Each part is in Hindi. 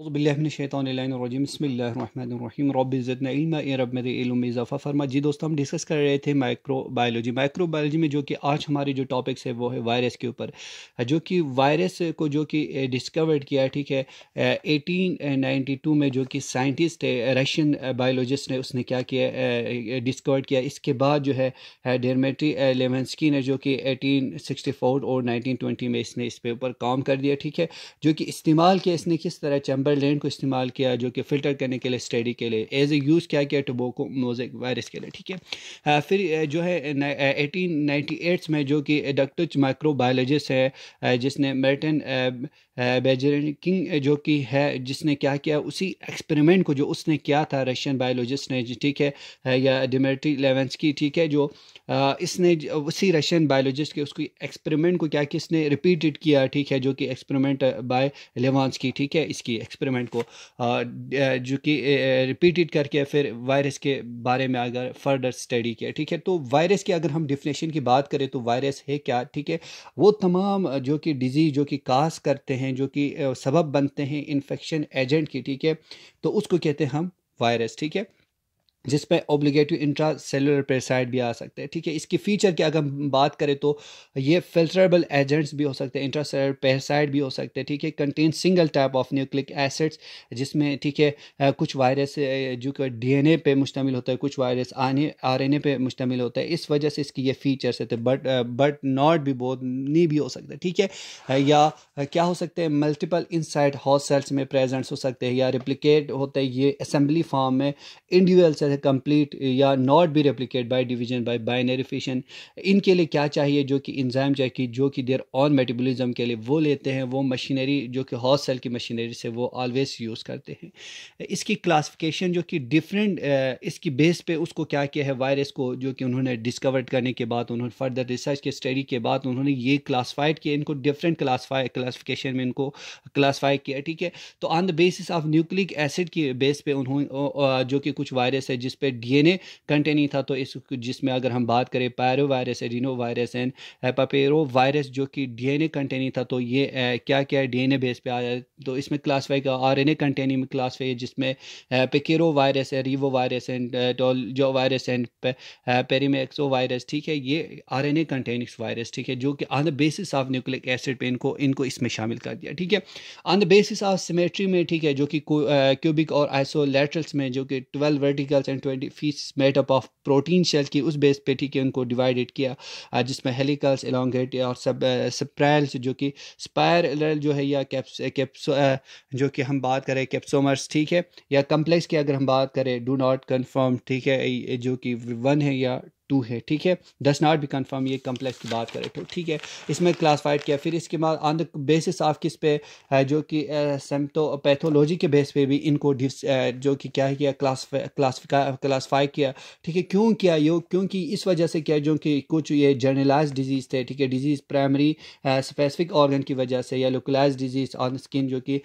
फरमा जी दोस्तों हम डिस्कस कर रहे थे माइक्रो माइक्रो माइक्रोबायोलॉजी में जो कि आज हमारे जो टॉपिक्स है वो है वायरस के ऊपर जो कि वायरस को जो कि डिस्कवर्ड किया ठीक है एटीन नाइनटी टू में जो कि साइंटिस्ट है रशियन बायोलॉजिस्ट ने उसने क्या किया डिस्कवर किया इसके बाद जो है डेरमेट्री लेवेंसकी ने जो कि एटीन सिक्सटी फोर और नाइनटीन ट्वेंटी में इसने इस पे ऊपर काम कर दिया ठीक है जो कि इस्तेमाल किया इसने किस तरह चैम्बर टर्बरलेंट को इस्तेमाल किया जो कि फ़िल्टर करने के लिए स्टडी के लिए एज ए यूज़ क्या किया टोबोको मोजिक वायरस के लिए ठीक है फिर जो है एटीन में जो कि डॉक्टर माइक्रोबायोलॉजिस्ट है जिसने मेरटन बेजर किंग जो कि है जिसने क्या किया उसी एक्सपेरिमेंट को जो उसने किया था रशियन बायोलॉजिस्ट ने ठीक है या डिमेट्री लेवेंस की ठीक है जो इसने उसी रशियन बायोलॉजिस्ट के उसकी एक्सपेरिमेंट को क्या किसने रिपीटेड किया ठीक है जो कि एक्सपेरिमेंट बाय लेवांस की ठीक है इसकी एक्सपेरिमेंट को जो कि रिपीटेड करके फिर वायरस के बारे में अगर फर्दर स्टडी किया ठीक है तो वायरस की अगर हम डिफिनेशन की बात करें तो वायरस है क्या ठीक है वो तमाम जो कि डिजीज़ जो कि कास करते हैं जो कि सबब बनते हैं इन्फेक्शन एजेंट की ठीक है तो उसको कहते हैं हम वायरस ठीक है जिस पे इंट्रा सेलुलर पेसाइड भी आ सकते हैं ठीक है इसकी फीचर की अगर हम बात करें तो ये फिल्टरेबल एजेंट्स भी हो सकते हैं इंट्रा सेलर पेसाइड भी हो सकते हैं ठीक है contain single type of nucleic acids जिसमें ठीक है कुछ वायरस जो कि डीएनए पे मुश्तमिल होता है कुछ वायरस आने आर एन ए पे मुश्तमिल होता है इस वजह से इसकी ये फीचर्स होते हैं बट बट नॉट भी बहुत नहीं भी हो सकता ठीक है या क्या हो सकते हैं मल्टीपल इनसाइड हॉट सेल्स में प्रेजेंट्स हो सकते हैं या रिप्लिकेट होते हैं ये असम्बली फॉर्म में इंडिविजुअल सेल्स है कंप्लीट या not be replicate by division by binary fission इनके लिए क्या चाहिए जो कि इंजाइम चाहिए जो कि देर ऑन मेटाबॉलिज्म के लिए वो लेते हैं वो मशीनरी जो कि हॉस सेल की मशीनरी से वो ऑलवेज यूज़ करते हैं इसकी क्लासिफिकेशन जो कि डिफरेंट इसकी बेस पे उसको क्या किया है वायरस को जो कि उन्होंने डिस्कवर करने के बाद उन्होंने फर्दर रिसर्च के स्टडी के बाद उन्होंने ये क्लासिफाइड किया इनको डिफरेंट क्लासिफाई क्लासिफिकेशन में इनको क्लासिफाई किया ठीक है तो on the basis of nucleic acid की बेस पे उन्होंने जो कि कुछ वायरस है जिस पे डीएनए कंटेन ही था तो इस जिसमें अगर हम बात करें parvo virus adeno virus and एपापेरो वायरस जो कि डीएनए कंटेन ही था तो ये ए, क्या क्या डीएनए बेस पे आया तो इसमें क्लासफाई का R N A contain classify जिसमें पेकेरो वायरस है रिवो वायरस एंड टोलजो वायरस एंड पेरीमेक्सो वायरस ठीक है ये आर एन ए कंटेनिक्स वायरस ठीक है जो कि on the basis of nucleic acid पे इनको इनको इसमें शामिल कर दिया ठीक है on the basis of symmetry में ठीक है जो कि क्यूबिक और आइसोलेटरल्स में जो कि twelve verticals and twenty faces made up of protein shell की उस बेस पे ठीक है उनको डिवाइडेड किया जिसमें हेलिकल्स एलोंगेट और सब स्प्रैल्स uh, जो कि स्पायरल जो है या कैप्स कैप्स uh, uh, जो कि हम बात करें कैप्सोमर्स ठीक है या कम्प्लेक्स की अगर हम बात करें डू नॉट कन्फर्म ठीक है जो कि वन है या टू है ठीक है दस नॉट भी कंफर्म ये कम्प्लेक्स की बात करें तो ठीक है इसमें क्लासफाइड किया फिर इसके बाद ऑन द बेसिस ऑफ किस पे है जो कि सेम्टो पैथोलॉजी के बेस पे भी इनको जो कि क्या किया क्लास क्लासफाई किया ठीक है क्यों किया यो क्योंकि इस वजह से क्या जो कि कुछ ये जर्नलाइज डिजीज़ थे ठीक है डिजीज़ प्राइमरी स्पेसिफिक ऑर्गन की वजह से या लोकलाइज डिजीज़ ऑन स्किन जो कि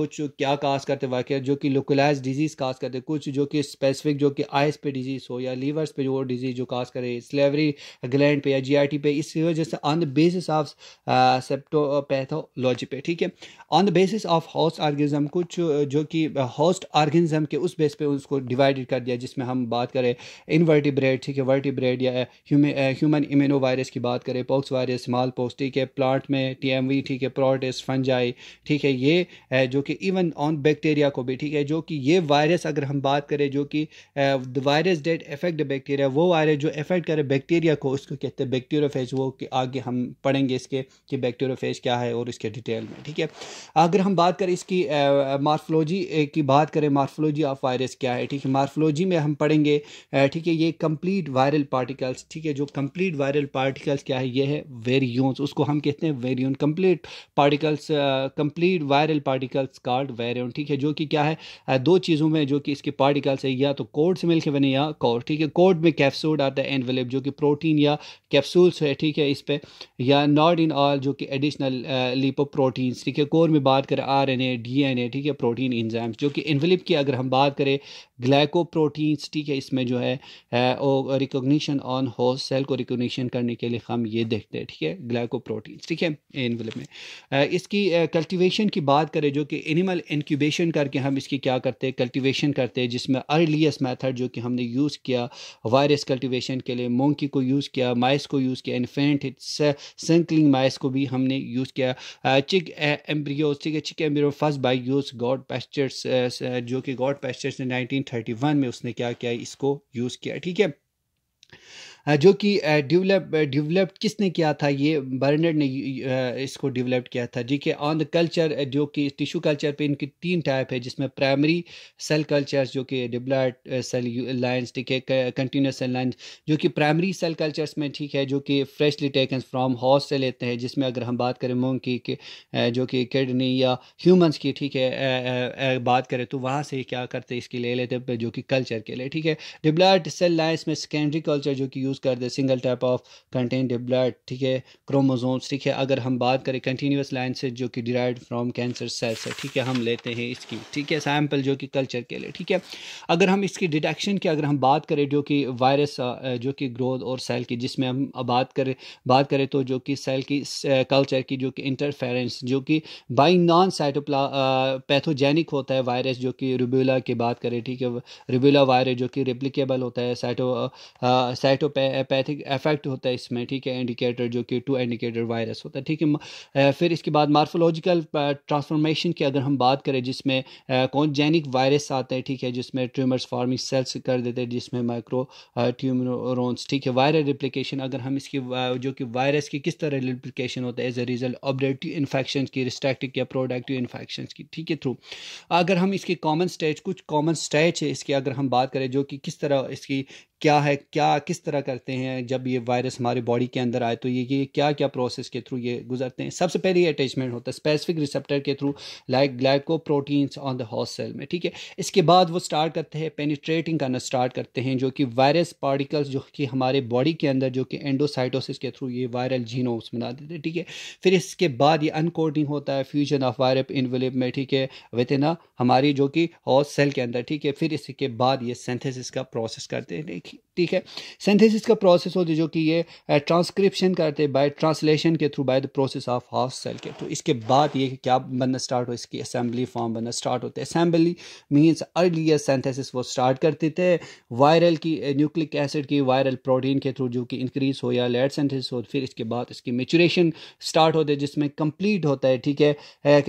कुछ क्या काज करते वाक्य जो कि लोकलाइज डिजीज़ काज करते कुछ जो कि स्पेसिफिक जो कि आइस पे डिजीज़ हो या लीवर्स पे जो डिजीज़ जो काज पास करें स्लेवरी ग्लैंड पे या जीआईटी पे इस वजह से ऑन द बेसिस ऑफ सेप्टोपैथोलॉजी पे ठीक है on the basis of host organism कुछ uh, जो कि हॉस्ट uh, ऑर्गेनिज्म के उस बेस पे उसको डिवाइडेड कर दिया जिसमें हम बात करें इनवर्टिब्रेड ठीक है वर्टिब्रेड या ह्यूमन इम्यूनो वायरस की बात करें पॉक्स वायरस स्मॉल पॉक्स ठीक है प्लांट में टी ठीक है प्रोटेस फंजाई ठीक है ये uh, जो कि इवन ऑन बैक्टीरिया को भी ठीक है जो कि ये वायरस अगर हम बात करें जो कि the virus that affect bacteria वो वायरस जो एफेक्ट करे बैक्टीरिया को उसको कहते हैं बैक्टीरियोफेज वो कि आगे हम पढ़ेंगे इसके कि बैक्टीरियोफेज क्या है और इसके डिटेल में ठीक है अगर हम बात करें इसकी मार्फोलॉजी की बात करें मार्फोलॉजी ऑफ वायरस क्या है ठीक है मार्फोलॉजी में हम पढ़ेंगे ठीक है ये कम्प्लीट वायरल पार्टिकल्स ठीक है जो कम्प्लीट वायरल पार्टिकल्स क्या है ये है वेरियंस उसको हम कहते हैं virion complete particles complete viral particles called virion ठीक है जो कि क्या है दो चीज़ों में जो कि इसके पार्टिकल्स है या तो कोड से मिलकर बने या कोड ठीक है कोड में कैप्सूड और जाता है एनवेलप जो कि प्रोटीन या कैप्सूल्स है ठीक है इस पर या नॉट इन ऑल जो कि एडिशनल लिपो प्रोटीन्स ठीक है कोर में बात करें R N A D N A ठीक है प्रोटीन इंजाम्स जो कि एनवेलप की अगर हम बात करें ग्लैको प्रोटीन्स ठीक है इसमें जो है रिकोगनीशन ऑन होस्ट सेल को रिकोगनीशन करने के लिए हम ये देखते हैं ठीक है ग्लैको प्रोटीन्स ठीक है एनवेलप में इसकी कल्टिवेशन की बात करें जो कि एनिमल इंक्यूबेशन करके हम इसकी क्या करते हैं कल्टिवेशन करते हैं जिसमें अर्लीस्ट मैथड जो कि हमने यूज़ किया वायरस कल्टिवेशन फर्मेंटेशन के लिए मोंकी को यूज़ किया माइस को यूज़ किया इन्फेंट सेंकलिंग माइस को भी हमने यूज़ किया चिक एम्ब्रियोज ठीक है chick embryo first by use गॉड पेस्टर्स जो कि गॉड पेस्टर्स ने 1931 में उसने क्या किया इसको यूज़ किया ठीक है जो कि डेवलप डेवलप्ड किसने किया था ये बर्नर्ड ने इसको डेवलप किया था जी के ऑन द कल्चर जो कि टिश्यू कल्चर पे इनकी तीन टाइप है जिसमें प्राइमरी सेल कल्चर्स जो कि डिब्लाइट सेल लाइन्स ठीक है कंटिन्यूस सेल लाइंस जो कि प्राइमरी सेल कल्चर्स में ठीक है जो कि फ्रेशली टेकन फ्राम हॉर्स से लेते हैं जिसमें अगर हम बात करें मूंग की के, जो कि किडनी या ह्यूमंस की ठीक है आ, आ, बात करें तो वहाँ से क्या करते इसकी ले लेते जो कि कल्चर के लिए ठीक है डिब्लाइट सेल लाइन्स में सेकेंडरी कल्चर जो कि यूज़ कर दे single type of contain blood ठीक है क्रोमोजोम्स ठीक है अगर हम बात करें कंटिन्यूस लाइन से जो कि डिराइव फ्रॉम कैंसर सेल से ठीक है हम लेते हैं इसकी ठीक है सैम्पल जो कि कल्चर के लिए ठीक है अगर हम इसकी डिटेक्शन की अगर हम बात करें जो कि वायरस जो कि ग्रोथ और सेल की जिसमें हम बात करें बात करें तो जो कि सेल की कल्चर की जो कि इंटरफेरेंस जो कि बाई नॉन साइटोप्ला पैथोजेनिक होता है वायरस जो कि रिब्यूला की बात करें ठीक है रिब्यूला वायरस जो कि रिप्लिकेबल होता है साइटो साइटोपै एपैथिक इफेक्ट होता है इसमें ठीक है इंडिकेटर जो कि टू इंडिकेटर वायरस होता है ठीक है फिर इसके बाद मार्फोलॉजिकल ट्रांसफॉर्मेशन की अगर हम बात करें जिसमें कौन वायरस आते हैं ठीक है जिसमें ट्यूमर्स फार्मिंग सेल्स कर देते हैं जिसमें माइक्रो ट्यूमरस ठीक है वायरल रिप्लिकेशन अगर हम इसकी जो कि वायरस की किस तरह रिप्लीकेशन होता है एज ए रिजल्ट ऑबरेटिव इन्फेक्शन की रिस्ट्रैक्टिव या प्रोडक्टिव इन्फेक्शन की ठीक है थ्रू अगर हम इसके कॉमन स्टेज कुछ कॉमन स्टेज है इसकी अगर हम बात करें जो कि किस तरह इसकी क्या है क्या किस तरह करते हैं जब ये वायरस हमारे बॉडी के अंदर आए तो ये ये क्या क्या प्रोसेस के थ्रू ये गुजरते हैं सबसे पहले ये अटैचमेंट होता है स्पेसिफिक रिसेप्टर के through like glyco proteins on the host cell में ठीक है इसके बाद वो स्टार्ट करते हैं पेनिट्रेटिंग करना स्टार्ट करते हैं जो कि वायरस पार्टिकल्स जो कि हमारे बॉडी के अंदर जो कि एंडोसाइटोसिस के थ्रू ये वायरल जीनोस बना देते हैं ठीक है फिर इसके बाद ये अनकोडिंग होता है फ्यूजन ऑफ वायरप इनविलिप में ठीक है विद इन हमारी जो कि हॉस्ट सेल के अंदर ठीक है फिर इसके बाद ये सेंथेसिस का प्रोसेस करते हैं ठीक है सिंथेसिस का प्रोसेस होती है जो कि ये ट्रांसक्रिप्शन uh, करते बाय ट्रांसलेशन के through by the process of half cell के थ्रू तो इसके बाद ये क्या बनना स्टार्ट हो इसकी असेंबली फॉर्म बनना स्टार्ट होते हैं असेंबली मीन्स अर्लियर सेंथेसिस वो स्टार्ट करते थे वायरल की न्यूक्लिक uh, एसिड की वायरल प्रोटीन के थ्रू जो कि इंक्रीज हो या लेट सेंथेसिस हो फिर इसके बाद इसकी मेचुरेशन स्टार्ट होते जिसमें कंप्लीट होता है ठीक है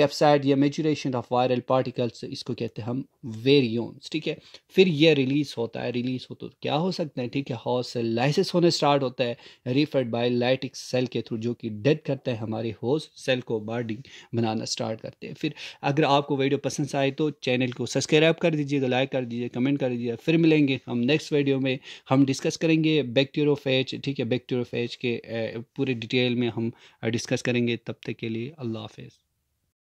कैप्साइड uh, या मेचुरेशन ऑफ वायरल पार्टिकल्स इसको कहते हैं हम वेरियोन्स ठीक है फिर यह रिलीज होता है रिलीज हो तो क्या हो सकते हैं ठीक है हॉर्स सेल लाइसिस होने स्टार्ट होता है रिफर्ड बाय लाइटिक सेल के थ्रू जो कि डेड करता है हमारे हॉर्स सेल को बॉडी बनाना स्टार्ट करते हैं फिर अगर आपको वीडियो पसंद आए तो चैनल को सब्सक्राइब कर दीजिएगा लाइक कर दीजिए तो कमेंट कर दीजिए फिर मिलेंगे हम नेक्स्ट वीडियो में हम डिस्कस करेंगे बैक्टीरियोफेज ठीक है बैक्टीरियोफेज के पूरे डिटेल में हम डिस्कस करेंगे तब तक के लिए अल्लाह हाफिज़